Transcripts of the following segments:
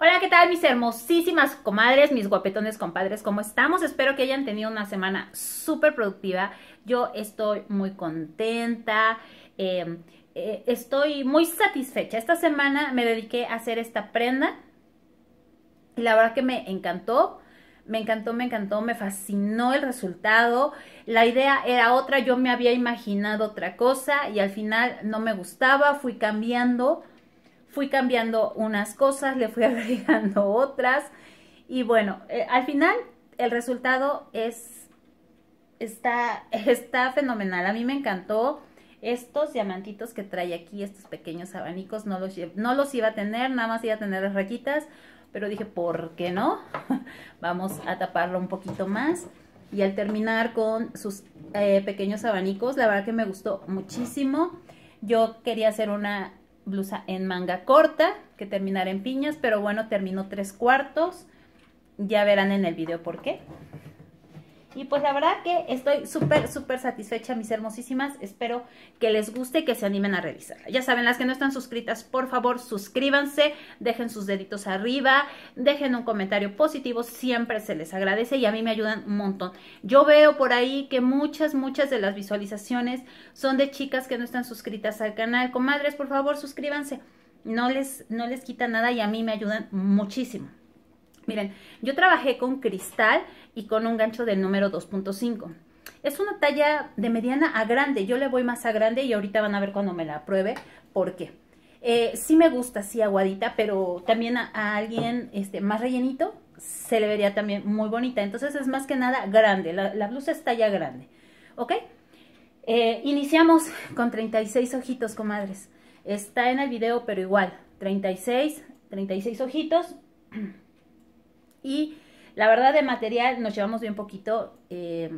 Hola, ¿qué tal mis hermosísimas comadres, mis guapetones compadres? ¿Cómo estamos? Espero que hayan tenido una semana súper productiva. Yo estoy muy contenta, em, eh, estoy muy satisfecha. Esta semana me dediqué a hacer esta prenda y la verdad que me encantó. Me encantó, me encantó, me fascinó el resultado. La idea era otra, yo me había imaginado otra cosa y al final no me gustaba, fui cambiando fui cambiando unas cosas, le fui agregando otras y bueno, eh, al final el resultado es, está, está fenomenal. A mí me encantó estos diamantitos que trae aquí, estos pequeños abanicos, no los, no los iba a tener, nada más iba a tener las raquitas, pero dije, ¿por qué no? Vamos a taparlo un poquito más. Y al terminar con sus eh, pequeños abanicos, la verdad que me gustó muchísimo. Yo quería hacer una blusa en manga corta, que terminará en piñas, pero bueno, terminó tres cuartos. Ya verán en el video por qué. Y pues la verdad que estoy súper, súper satisfecha, mis hermosísimas. Espero que les guste y que se animen a revisarla. Ya saben, las que no están suscritas, por favor, suscríbanse, dejen sus deditos arriba, dejen un comentario positivo, siempre se les agradece y a mí me ayudan un montón. Yo veo por ahí que muchas, muchas de las visualizaciones son de chicas que no están suscritas al canal. Comadres, por favor, suscríbanse. No les, no les quita nada y a mí me ayudan muchísimo. Miren, yo trabajé con cristal y con un gancho del número 2.5. Es una talla de mediana a grande. Yo le voy más a grande y ahorita van a ver cuando me la pruebe por qué. Eh, sí me gusta así aguadita, pero también a, alguien este, más rellenito se le vería también muy bonita. Entonces es más que nada grande. La, blusa es talla grande. ¿Ok? Eh, iniciamos con 36 ojitos, comadres. Está en el video, pero igual. 36, 36 ojitos. Y la verdad de material nos llevamos bien poquito, eh,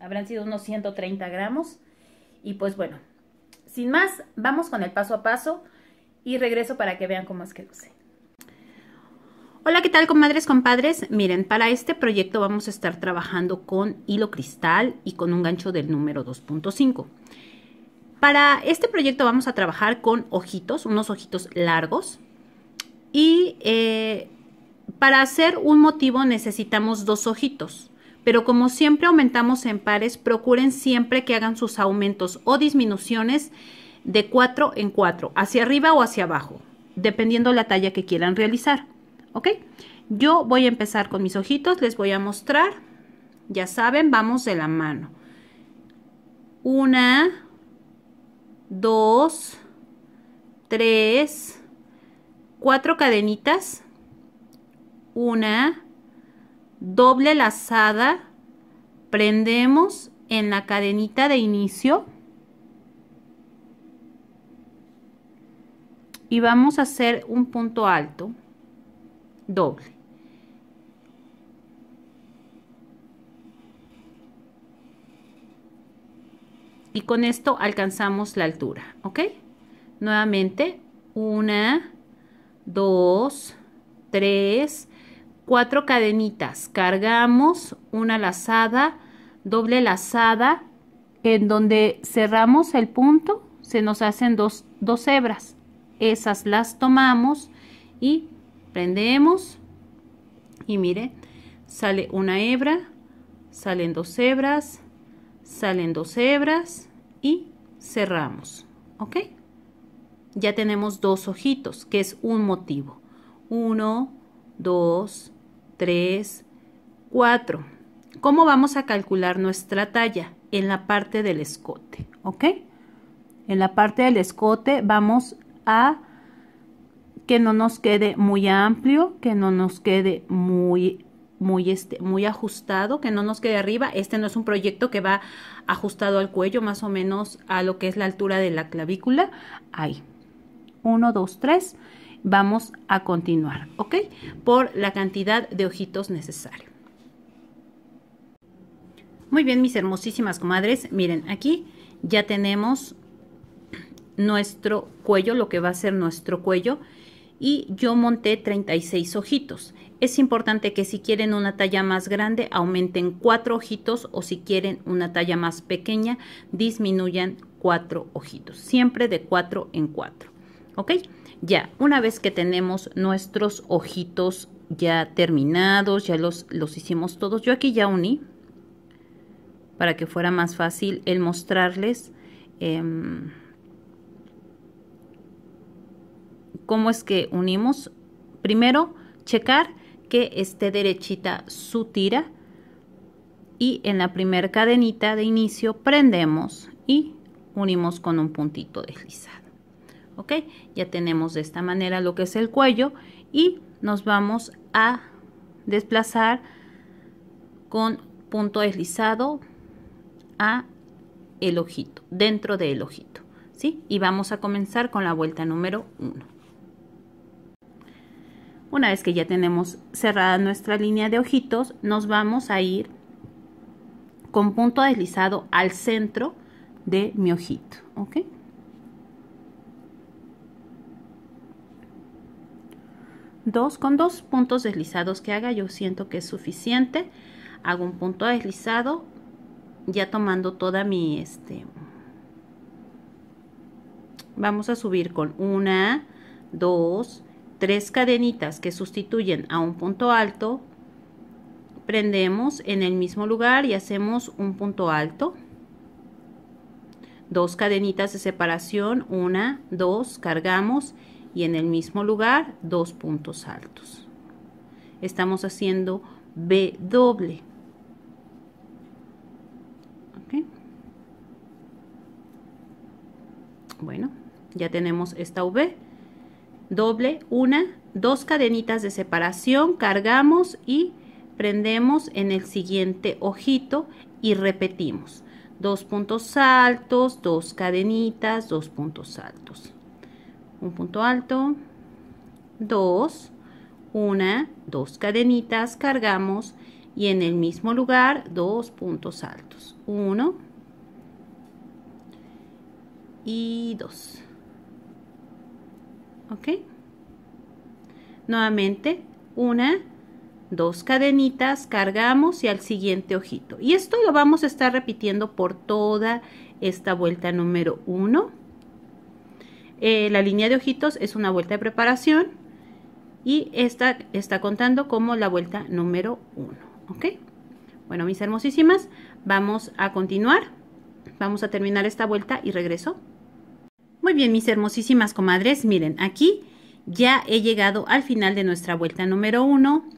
habrán sido unos 130 gramos. Y pues bueno, sin más, vamos con el paso a paso y regreso para que vean cómo es que luce. Hola, ¿qué tal comadres, compadres? Miren, para este proyecto vamos a estar trabajando con hilo cristal y con un gancho del número 2.5. Para este proyecto vamos a trabajar con ojitos, unos ojitos largos. Y eh, para hacer un motivo necesitamos dos ojitos, pero como siempre aumentamos en pares, procuren siempre que hagan sus aumentos o disminuciones de 4 en 4, hacia arriba o hacia abajo, dependiendo la talla que quieran realizar. ¿Ok? Yo voy a empezar con mis ojitos, les voy a mostrar. Ya saben, vamos de la mano. Una, dos, tres, cuatro cadenitas una doble lazada, prendemos en la cadenita de inicio y vamos a hacer un punto alto doble. Y con esto alcanzamos la altura, ¿ok? Nuevamente, una, dos, tres, cuatro cadenitas. Cargamos una lazada, doble lazada, en donde cerramos el punto se nos hacen dos, dos hebras. Esas las tomamos y prendemos y mire, sale una hebra, salen dos hebras, salen dos hebras y cerramos, ¿ok? Ya tenemos dos ojitos, que es un motivo. Uno, dos, 3, 4. ¿Cómo vamos a calcular nuestra talla? En la parte del escote, ¿ok? En la parte del escote vamos a que no nos quede muy amplio, que no nos quede muy muy, este, muy ajustado, que no nos quede arriba. Este no es un proyecto que va ajustado al cuello, más o menos a lo que es la altura de la clavícula. Ahí. 1, 2, 3 vamos a continuar, ¿ok? Por la cantidad de ojitos necesario. Muy bien, mis hermosísimas comadres, miren, aquí ya tenemos nuestro cuello, lo que va a ser nuestro cuello, y yo monté 36 ojitos. Es importante que si quieren una talla más grande, aumenten 4 ojitos, o si quieren una talla más pequeña, disminuyan 4 ojitos, siempre de 4 en 4, ¿ok? Ya, una vez que tenemos nuestros ojitos ya terminados, ya los, los hicimos todos. Yo aquí ya uní para que fuera más fácil el mostrarles em, cómo es que unimos. Primero, checar que esté derechita su tira y en la primera cadenita de inicio prendemos y unimos con un puntito deslizado. ¿ok? Ya tenemos de esta manera lo que es el cuello y nos vamos a desplazar con punto deslizado a el ojito, dentro del ojito, ¿sí? Y vamos a comenzar con la vuelta número 1. Una vez que ya tenemos cerrada nuestra línea de ojitos, nos vamos a ir con punto deslizado al centro de mi ojito, ¿okay? dos con dos puntos deslizados que haga yo siento que es suficiente hago un punto deslizado ya tomando toda mi este vamos a subir con una dos tres cadenitas que sustituyen a un punto alto prendemos en el mismo lugar y hacemos un punto alto dos cadenitas de separación una dos cargamos y en el mismo lugar dos puntos altos. Estamos haciendo B doble. Bueno, ya tenemos esta V doble, una, dos cadenitas de separación, cargamos y prendemos en el siguiente ojito y repetimos. Dos puntos altos, dos cadenitas, dos puntos altos un punto alto, dos una, dos cadenitas, cargamos y en el mismo lugar dos puntos altos, uno y dos ¿Ok? Nuevamente, una, dos cadenitas, cargamos y al siguiente ojito. Y esto lo vamos a estar repitiendo por toda esta vuelta número 1. Eh, la línea de ojitos es una vuelta de preparación y esta está contando como la vuelta número uno, ¿Ok? Bueno, mis hermosísimas, vamos a continuar. Vamos a terminar esta vuelta y regreso. Muy bien, mis hermosísimas comadres, miren, aquí ya he llegado al final de nuestra vuelta número uno.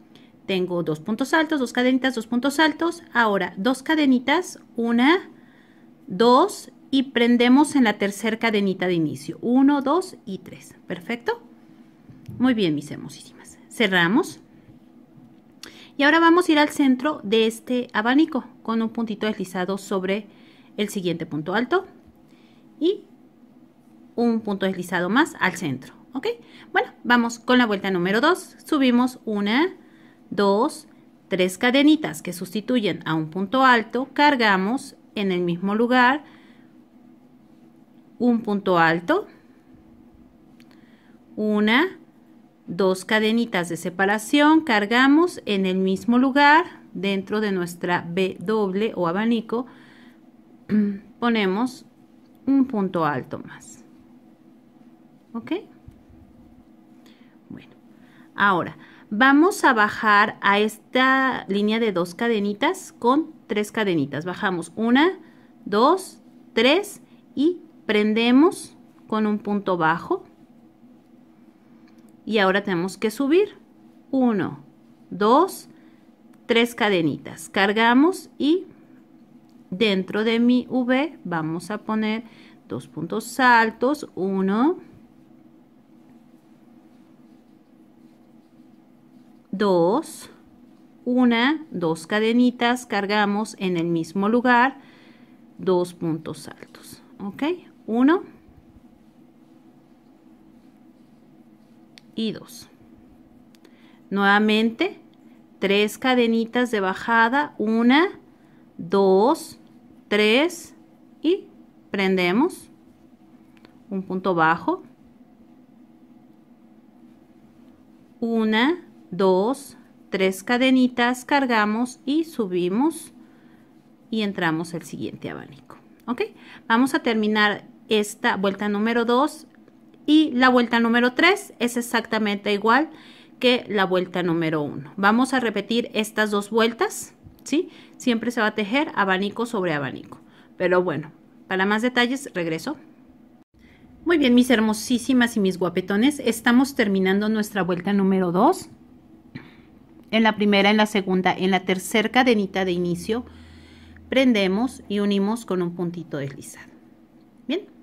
tengo dos puntos altos, dos cadenitas, dos puntos altos. Ahora, dos cadenitas, una, dos y prendemos en la tercer cadenita de inicio. 1, 2 y 3. ¿Perfecto? Muy bien, mis hermosísimas. Cerramos. Y ahora vamos a ir al centro de este abanico con un puntito deslizado sobre el siguiente punto alto y un punto deslizado más al centro. ¿Ok? Bueno, vamos con la vuelta número 2. Subimos una, dos, tres cadenitas que sustituyen a un punto alto. Cargamos en el mismo lugar un punto alto, una, dos cadenitas de separación, cargamos en el mismo lugar dentro de nuestra B doble o abanico, ponemos un punto alto más. ¿Ok? Bueno, ahora vamos a bajar a esta línea de dos cadenitas con tres cadenitas. Bajamos una, dos, tres y prendemos con un punto bajo y ahora tenemos que subir 1 2 3 cadenitas cargamos y dentro de mi V vamos a poner dos puntos altos 1 2 una, dos cadenitas, cargamos en el mismo lugar, dos puntos altos, ¿ok? 1 y 2. Nuevamente, tres cadenitas de bajada, 1, 2, 3 y prendemos un punto bajo, 1, 2, 3 cadenitas, cargamos y subimos y entramos el siguiente abanico. ¿Ok? Vamos a terminar esta vuelta número 2 y la vuelta número 3 es exactamente igual que la vuelta número 1. Vamos a repetir estas dos vueltas, ¿sí? Siempre se va a tejer abanico sobre abanico. Pero bueno, para más detalles regreso. Muy bien, mis hermosísimas y mis guapetones, estamos terminando nuestra vuelta número 2. En la primera, en la segunda, en la tercera cadenita de inicio, prendemos y unimos con un puntito deslizado. Bien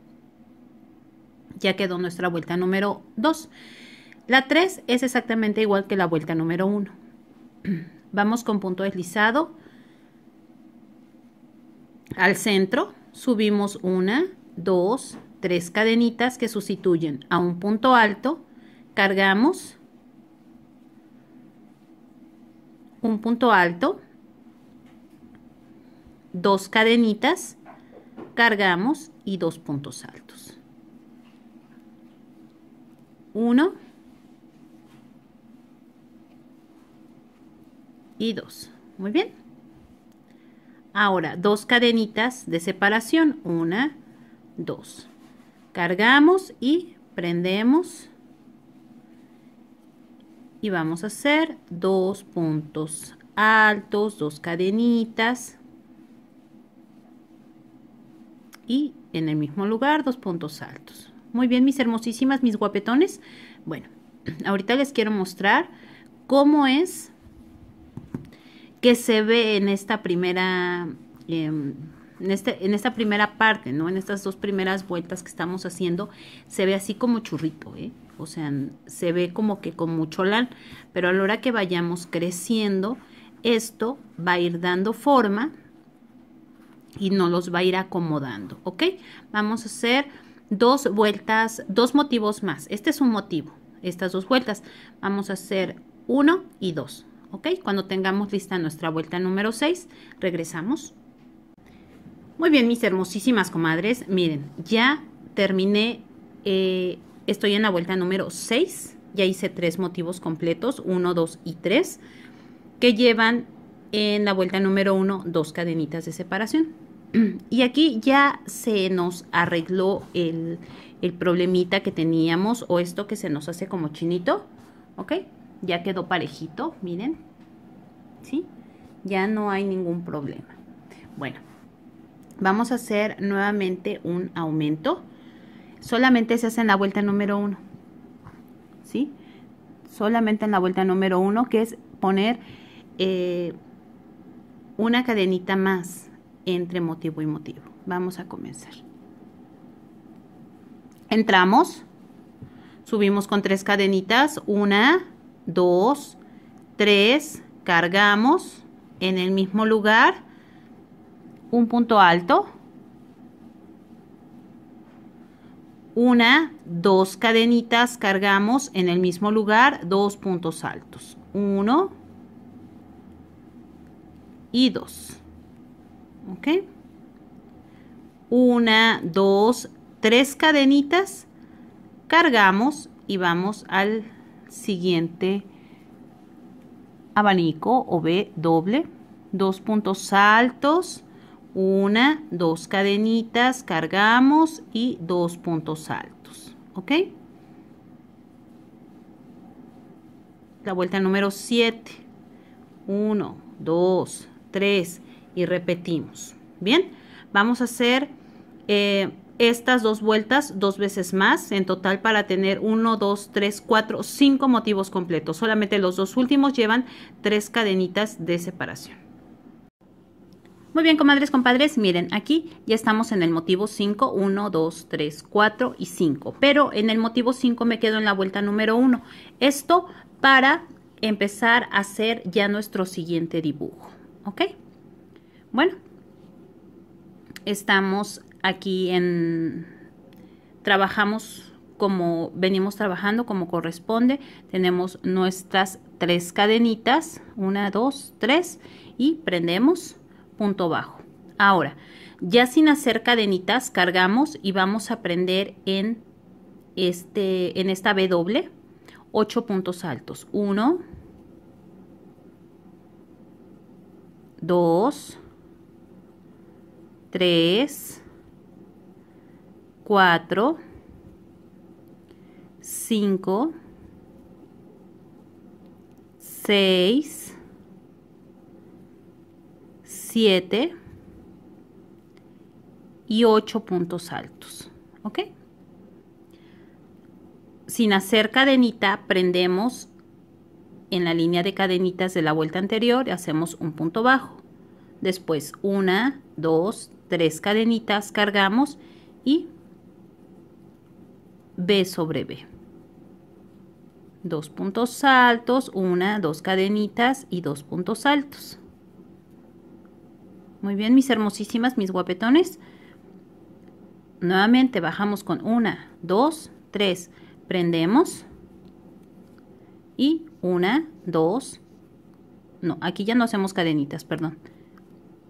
ya quedó nuestra vuelta número 2. La 3 es exactamente igual que la vuelta número 1. Vamos con punto deslizado al centro, subimos una, dos, tres cadenitas que sustituyen a un punto alto, cargamos un punto alto, dos cadenitas, cargamos y dos puntos altos. 1 y 2. Muy bien. Ahora, dos cadenitas de separación. Una, dos. Cargamos y prendemos. Y vamos a hacer dos puntos altos, dos cadenitas. Y en el mismo lugar, dos puntos altos. Muy bien, mis hermosísimas, mis guapetones. Bueno, ahorita les quiero mostrar cómo es que se ve en esta primera... Em, en, este, en esta primera parte, ¿no? En estas dos primeras vueltas que estamos haciendo, se ve así como churrito, ¿eh? O sea, se ve como que con mucho lan, pero a la hora que vayamos creciendo, esto va a ir dando forma y nos los va a ir acomodando, ¿ok? Vamos a hacer dos vueltas, dos motivos más. Este es un motivo, estas dos vueltas. Vamos a hacer uno y dos ¿ok? Cuando tengamos lista nuestra vuelta número 6, regresamos. Muy bien, mis hermosísimas comadres, miren, ya terminé, eh, estoy en la vuelta número 6, ya hice tres motivos completos, 1, 2 y 3, que llevan en la vuelta número uno dos cadenitas de separación. Y aquí ya se nos arregló el, problemita que teníamos o esto que se nos hace como chinito, ¿ok? Ya quedó parejito, miren, ¿sí? Ya no hay ningún problema. Bueno, vamos a hacer nuevamente un aumento. Solamente se hace en la vuelta número uno, ¿sí? Solamente en la vuelta número uno, que es poner eh, una cadenita más, entre motivo y motivo. Vamos a comenzar. Entramos, subimos con tres cadenitas, una, dos, tres, cargamos en el mismo lugar, un punto alto, una, dos cadenitas cargamos en el mismo lugar, dos puntos altos, uno y dos. ¿ok? Una, dos, tres cadenitas, cargamos y vamos al siguiente abanico o B doble, dos puntos altos, una, dos cadenitas, cargamos y dos puntos altos, ¿ok? La vuelta número 7, 1, 2, 3, y repetimos. Bien, vamos a hacer eh, estas dos vueltas dos veces más en total para tener 1, 2, 3, 4, 5 motivos completos. Solamente los dos últimos llevan tres cadenitas de separación. Muy bien, comadres, compadres, miren, aquí ya estamos en el motivo 5, 1, 2, 3, 4 y 5. Pero en el motivo 5 me quedo en la vuelta número 1. Esto para empezar a hacer ya nuestro siguiente dibujo, ¿ok? Bueno, estamos aquí en... Trabajamos como venimos trabajando, como corresponde. Tenemos nuestras tres cadenitas, una, dos, tres, y prendemos punto bajo. Ahora, ya sin hacer cadenitas, cargamos y vamos a prender en, este, en esta B doble, ocho puntos altos. 1, 2, 3, 4, 5, 6, 7 y 8 puntos altos. ¿Ok? Sin hacer cadenita, prendemos en la línea de cadenitas de la vuelta anterior y hacemos un punto bajo. Después 1, 2, tres cadenitas, cargamos y B sobre B. Dos puntos altos, una, dos cadenitas y dos puntos altos. Muy bien, mis hermosísimas, mis guapetones. Nuevamente bajamos con una, dos, tres. Prendemos. Y una, dos. No, aquí ya no hacemos cadenitas, perdón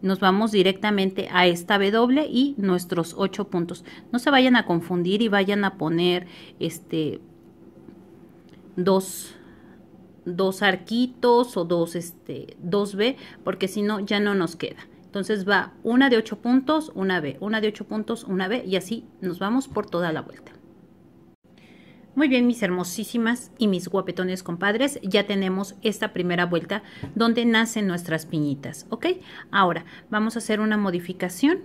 nos vamos directamente a esta W y nuestros 8 puntos. No se vayan a confundir y vayan a poner este dos, dos arquitos o dos, este, dos B, porque si no ya no nos queda. Entonces va una de ocho puntos, una B, una de ocho puntos, una B y así nos vamos por toda la vuelta. Muy bien, mis hermosísimas y mis guapetones compadres, ya tenemos esta primera vuelta donde nacen nuestras piñitas, ¿ok? Ahora, vamos a hacer una modificación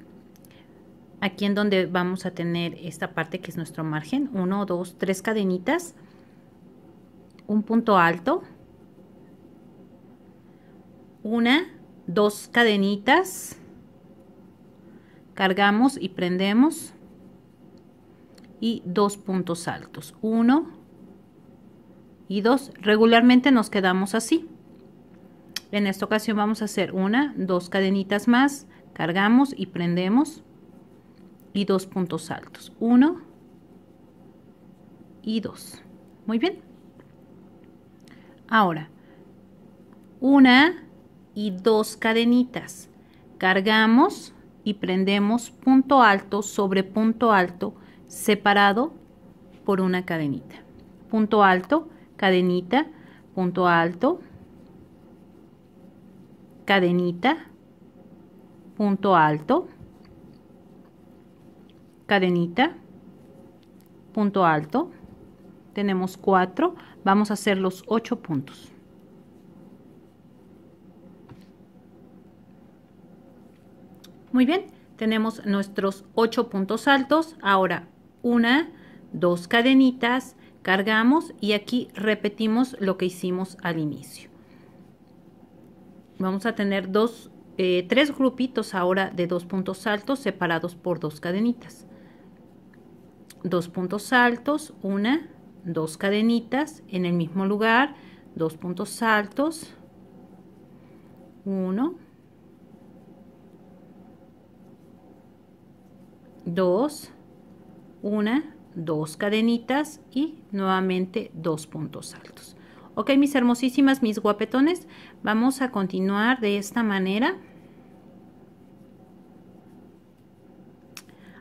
aquí en donde vamos a tener esta parte que es nuestro margen, 1, 2, 3 cadenitas, un punto alto, una, dos cadenitas, cargamos y prendemos, y dos puntos altos. Uno y dos. Regularmente nos quedamos así. En esta ocasión vamos a hacer una, dos cadenitas más, cargamos y prendemos y dos puntos altos. Uno y dos. Muy bien. Ahora, una y dos cadenitas. Cargamos y prendemos punto alto sobre punto alto separado por una cadenita. Punto alto, cadenita, punto alto, cadenita, punto alto, cadenita, punto alto. Tenemos cuatro, vamos a hacer los ocho puntos. Muy bien, tenemos nuestros ocho puntos altos. Ahora una, dos cadenitas, cargamos y aquí repetimos lo que hicimos al inicio. Vamos a tener dos, eh, tres grupitos ahora de dos puntos altos separados por dos cadenitas. Dos puntos altos, una, dos cadenitas en el mismo lugar, dos puntos altos, uno, dos, una, dos cadenitas y nuevamente dos puntos altos. Ok, mis hermosísimas, mis guapetones, vamos a continuar de esta manera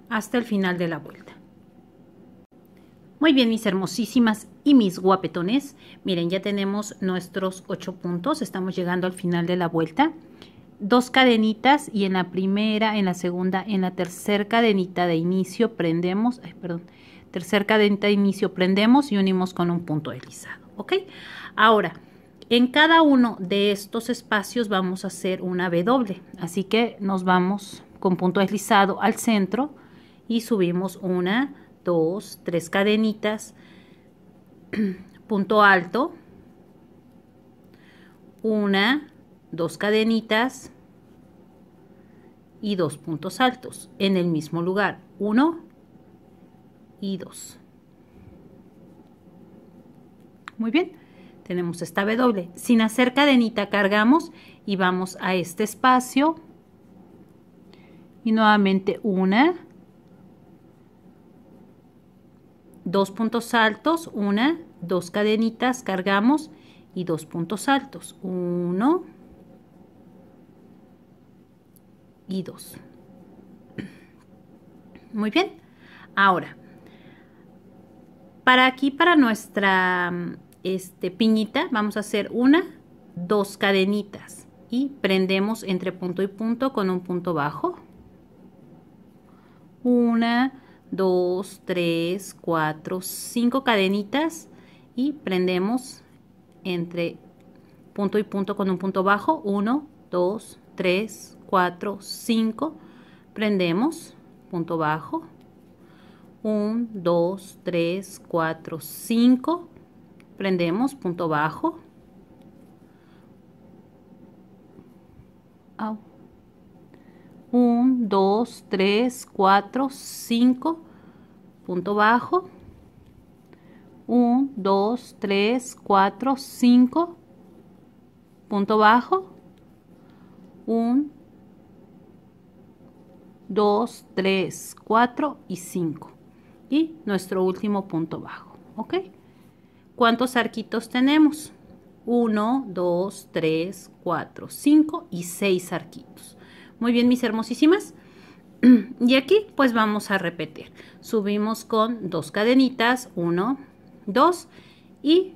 hasta el final de la vuelta. Muy bien, mis hermosísimas y mis guapetones, miren, ya tenemos nuestros ocho puntos, estamos llegando al final de la vuelta dos cadenitas y en la primera, en la segunda, en la tercera cadenita de inicio prendemos, perdón, tercera cadenita de inicio prendemos y unimos con un punto deslizado, ¿ok? Ahora, en cada uno de estos espacios vamos a hacer una w doble, así que nos vamos con punto deslizado al centro y subimos una, dos, tres cadenitas, punto alto, una, dos cadenitas y dos puntos altos en el mismo lugar, uno y dos. Muy bien, tenemos esta B doble. Sin hacer cadenita cargamos y vamos a este espacio y nuevamente una, dos puntos altos, una, dos cadenitas, cargamos y dos puntos altos, uno, Muy bien. Ahora, para aquí, para nuestra este, piñita, vamos a hacer una, dos cadenitas y prendemos entre punto y punto con un punto bajo. Una, dos, tres, cuatro, cinco cadenitas y prendemos entre punto y punto con un punto bajo. Uno, dos, tres, 4, cinco prendemos, punto bajo, 1, 2, 3, 4, 5, prendemos, punto bajo, un, 1, 2, 3, 4, 5, punto bajo, 1, 2, 3, 4, 5, punto bajo, 1, 2, 3, 4 y 5. Y nuestro último punto bajo, ¿ok? ¿Cuántos arquitos tenemos? 1, 2, 3, 4, 5 y 6 arquitos. Muy bien, mis hermosísimas. Y aquí pues vamos a repetir. Subimos con dos cadenitas, 1, 2 y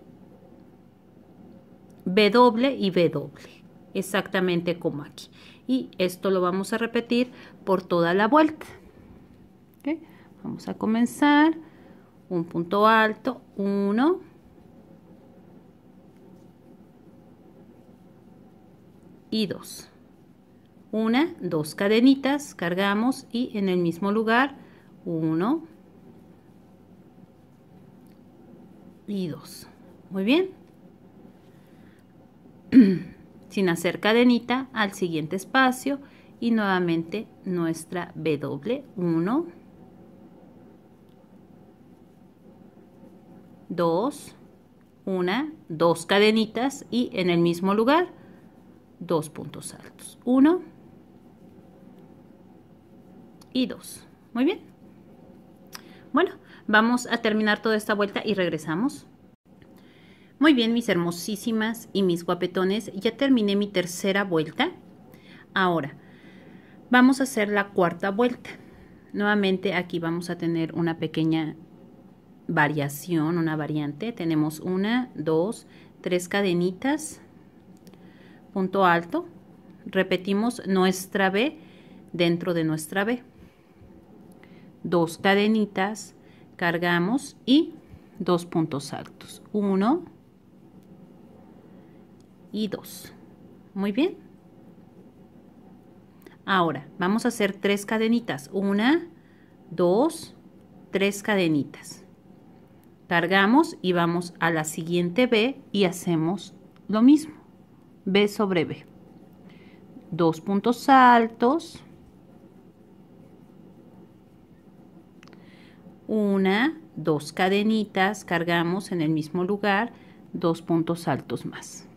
B doble y B doble. Exactamente como aquí y esto lo vamos a repetir por toda la vuelta. Vamos a comenzar. Un punto alto, uno y dos. Una, dos cadenitas, cargamos y en el mismo lugar uno y dos. Muy bien. sin hacer cadenita al siguiente espacio y nuevamente nuestra B doble 1 2 una, dos cadenitas y en el mismo lugar dos puntos altos. 1 y 2 Muy bien. Bueno, vamos a terminar toda esta vuelta y regresamos. Muy bien, mis hermosísimas y mis guapetones, ya terminé mi tercera vuelta. Ahora, vamos a hacer la cuarta vuelta. Nuevamente aquí vamos a tener una pequeña variación, una variante. Tenemos una, dos, tres cadenitas, punto alto. Repetimos nuestra B dentro de nuestra B. Dos cadenitas, cargamos y dos puntos altos. Uno, y 2. Muy bien. Ahora vamos a hacer tres cadenitas. Una, dos, tres cadenitas. Cargamos y vamos a la siguiente B y hacemos lo mismo. B sobre B. Dos puntos altos. Una, dos cadenitas. Cargamos en el mismo lugar. Dos puntos altos más.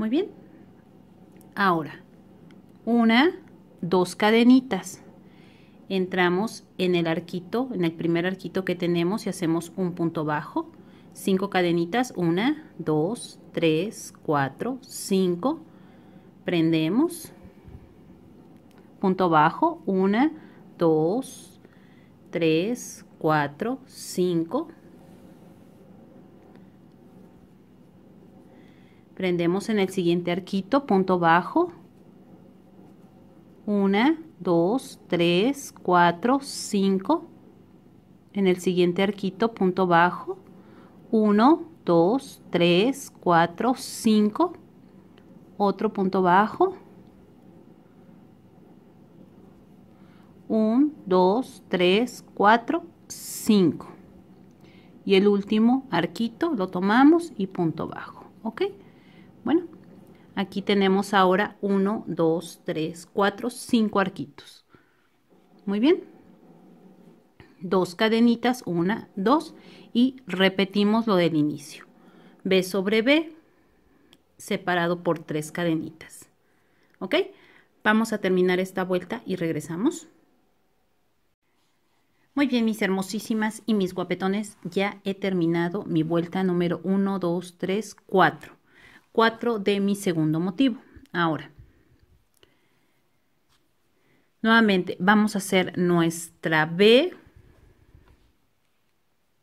Muy bien. Ahora, una, dos cadenitas. Entramos en el arquito, en el primer arquito que tenemos y hacemos un punto bajo. Cinco cadenitas, una, dos, tres, cuatro, cinco. Prendemos. Punto bajo, una, dos, tres, cuatro, cinco prendemos en el siguiente arquito punto bajo 1 2 3 4 5 en el siguiente arquito punto bajo 1 2 3 4 5 otro punto bajo 1 2 3 4 5 y el último arquito lo tomamos y punto bajo ok bueno, aquí tenemos ahora 1, 2, 3, 4, 5 arquitos. Muy bien. Dos cadenitas, una, dos, y repetimos lo del inicio. B sobre B separado por tres cadenitas. ¿Ok? Vamos a terminar esta vuelta y regresamos. Muy bien, mis hermosísimas y mis guapetones, ya he terminado mi vuelta número 1, 2, 3, 4. 4 de mi segundo motivo. Ahora, nuevamente vamos a hacer nuestra B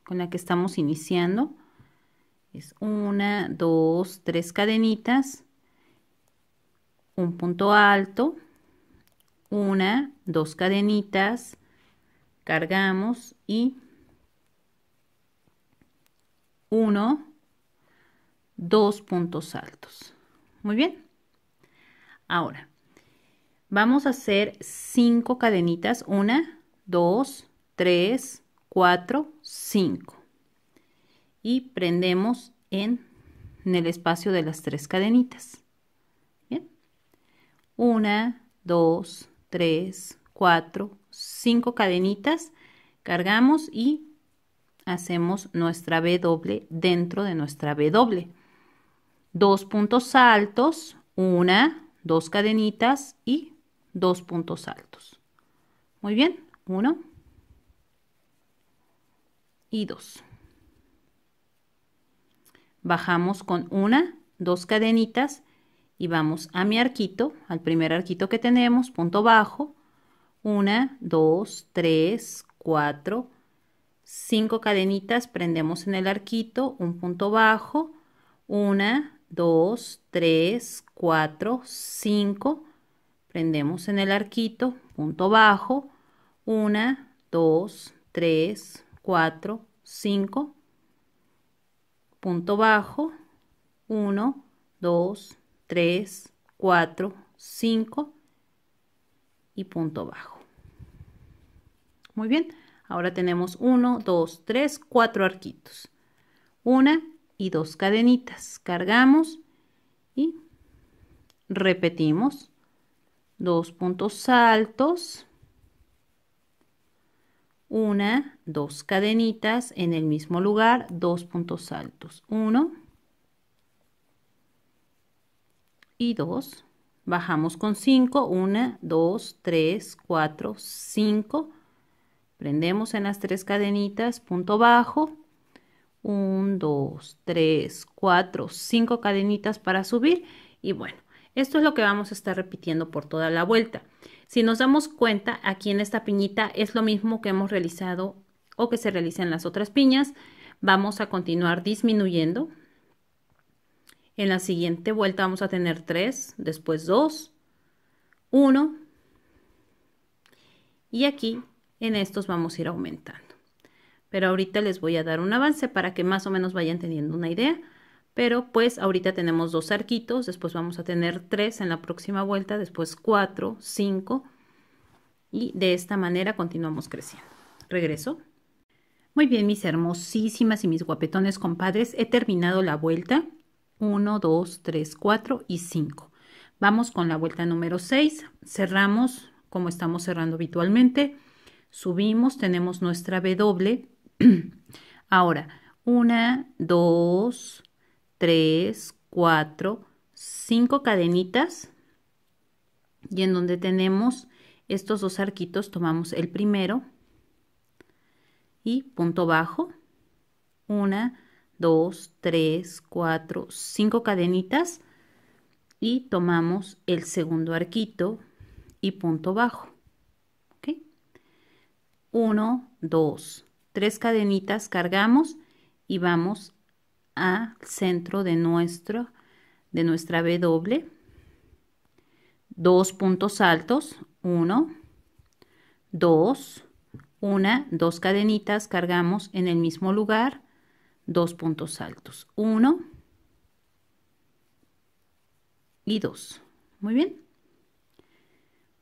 con la que estamos iniciando. Es una, dos, tres cadenitas, un punto alto, una, dos cadenitas, cargamos y uno, dos puntos altos. Muy bien. Ahora, vamos a hacer cinco cadenitas. Una, dos, tres, cuatro, cinco. Y prendemos en, el espacio de las tres cadenitas. Una, dos, tres, cuatro, cinco cadenitas. Cargamos y hacemos nuestra B doble dentro de nuestra B doble dos puntos altos, una, dos cadenitas y dos puntos altos. Muy bien, uno y dos. Bajamos con una, dos cadenitas y vamos a mi arquito, al primer arquito que tenemos, punto bajo, una, dos, tres, cuatro, cinco cadenitas, prendemos en el arquito, un punto bajo, una, 2, 3, 4, 5. Prendemos en el arquito, punto bajo. 1, 2, 3, 4, 5. Punto bajo. 1, 2, 3, 4, 5. Y punto bajo. Muy bien. Ahora tenemos 1, 2, 3, 4 arquitos. 1, y dos cadenitas. Cargamos y repetimos. Dos puntos altos Una, dos cadenitas en el mismo lugar, dos puntos altos Uno y dos. Bajamos con cinco. Una, dos, tres, cuatro, cinco. Prendemos en las tres cadenitas, punto bajo 1, 2, 3, 4, 5 cadenitas para subir y bueno, esto es lo que vamos a estar repitiendo por toda la vuelta. Si nos damos cuenta, aquí en esta piñita es lo mismo que hemos realizado o que se realiza en las otras piñas. Vamos a continuar disminuyendo. En la siguiente vuelta vamos a tener 3, después 2, 1. Y aquí en estos vamos a ir aumentando pero ahorita les voy a dar un avance para que más o menos vayan teniendo una idea. Pero pues ahorita tenemos dos arquitos, después vamos a tener tres en la próxima vuelta, después cuatro, cinco y de esta manera continuamos creciendo. Regreso. Muy bien, mis hermosísimas y mis guapetones compadres, he terminado la vuelta 1, 2, 3, 4 y 5. Vamos con la vuelta número 6, cerramos como estamos cerrando habitualmente, subimos, tenemos nuestra B doble, Ahora, una, dos, tres, cuatro, cinco cadenitas y en donde tenemos estos dos arquitos tomamos el primero y punto bajo, una, dos, tres, cuatro, cinco cadenitas y tomamos el segundo arquito y punto bajo. uno, dos tres cadenitas, cargamos y vamos al centro de nuestro de nuestra B doble. Dos puntos altos, uno, dos, una, dos cadenitas, cargamos en el mismo lugar, dos puntos altos, uno y dos. Muy bien.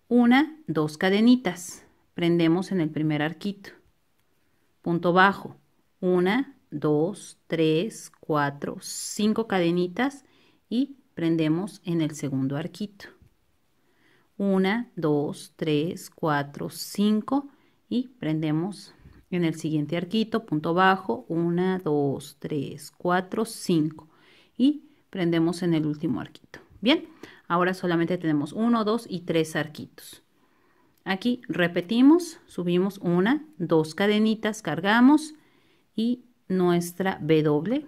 Una, dos cadenitas, prendemos en el primer arquito punto bajo, 1, 2, 3, 4, 5 cadenitas y prendemos en el segundo arquito. 1, 2, 3, 4, 5 y prendemos en el siguiente arquito, punto bajo, 1, 2, 3, 4, 5 y prendemos en el último arquito. Bien, ahora solamente tenemos 1, 2 y 3 arquitos. Aquí repetimos, subimos una, dos cadenitas, cargamos y nuestra w doble.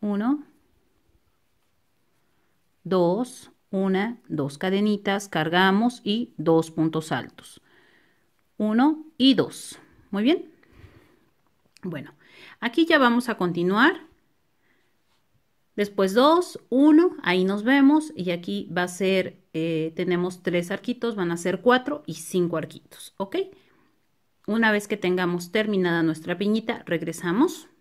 1, 2, una, dos cadenitas, cargamos y dos puntos altos. Uno y dos, Muy bien. Bueno, aquí ya vamos a continuar Después dos uno ahí nos vemos y aquí va a ser, eh, tenemos tres arquitos, van a ser 4 y 5 arquitos, ¿ok? Una vez que tengamos terminada nuestra piñita, regresamos.